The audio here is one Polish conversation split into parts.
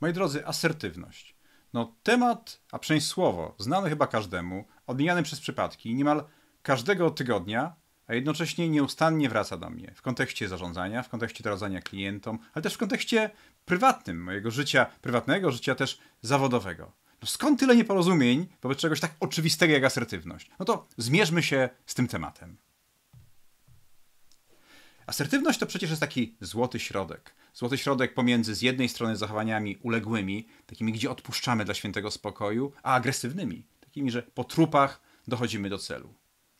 Moi drodzy, asertywność. No temat, a przynajmniej słowo, znane chyba każdemu, odmieniany przez przypadki niemal każdego tygodnia, a jednocześnie nieustannie wraca do mnie w kontekście zarządzania, w kontekście doradzania klientom, ale też w kontekście prywatnym, mojego życia prywatnego, życia też zawodowego. No skąd tyle nieporozumień wobec czegoś tak oczywistego jak asertywność? No to zmierzmy się z tym tematem. Asertywność to przecież jest taki złoty środek złoty środek pomiędzy z jednej strony zachowaniami uległymi, takimi, gdzie odpuszczamy dla świętego spokoju, a agresywnymi, takimi, że po trupach dochodzimy do celu.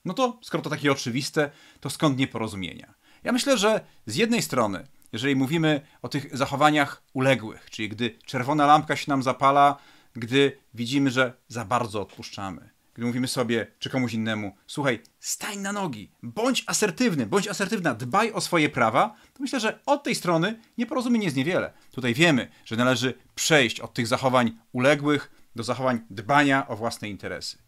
No to, skoro to takie oczywiste, to skąd nieporozumienia? Ja myślę, że z jednej strony, jeżeli mówimy o tych zachowaniach uległych, czyli gdy czerwona lampka się nam zapala, gdy widzimy, że za bardzo odpuszczamy, gdy mówimy sobie czy komuś innemu, słuchaj, stań na nogi, bądź asertywny, bądź asertywna, dbaj o swoje prawa, to myślę, że od tej strony nieporozumień jest niewiele. Tutaj wiemy, że należy przejść od tych zachowań uległych do zachowań dbania o własne interesy.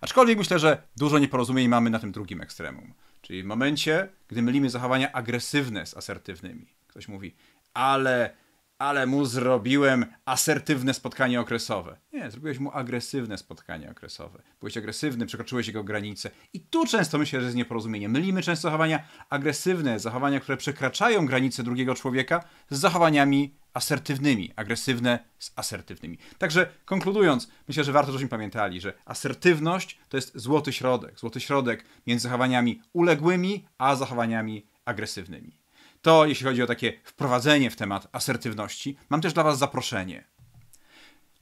Aczkolwiek myślę, że dużo nieporozumień mamy na tym drugim ekstremum, czyli w momencie, gdy mylimy zachowania agresywne z asertywnymi. Ktoś mówi, ale ale mu zrobiłem asertywne spotkanie okresowe. Nie, zrobiłeś mu agresywne spotkanie okresowe. Byłeś agresywny, przekroczyłeś jego granice. I tu często myślę, że jest nieporozumienie. Mylimy często zachowania agresywne, zachowania, które przekraczają granice drugiego człowieka, z zachowaniami asertywnymi. Agresywne z asertywnymi. Także konkludując, myślę, że warto żebyśmy pamiętali, że asertywność to jest złoty środek. Złoty środek między zachowaniami uległymi, a zachowaniami agresywnymi. To jeśli chodzi o takie wprowadzenie w temat asertywności, mam też dla Was zaproszenie.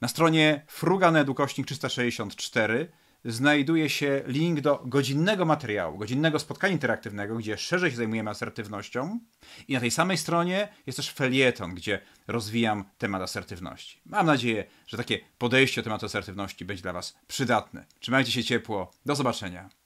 Na stronie fruganedukośnik 364 znajduje się link do godzinnego materiału, godzinnego spotkania interaktywnego, gdzie szerzej się zajmujemy asertywnością. I na tej samej stronie jest też felieton, gdzie rozwijam temat asertywności. Mam nadzieję, że takie podejście do tematu asertywności będzie dla Was przydatne. Trzymajcie się ciepło. Do zobaczenia.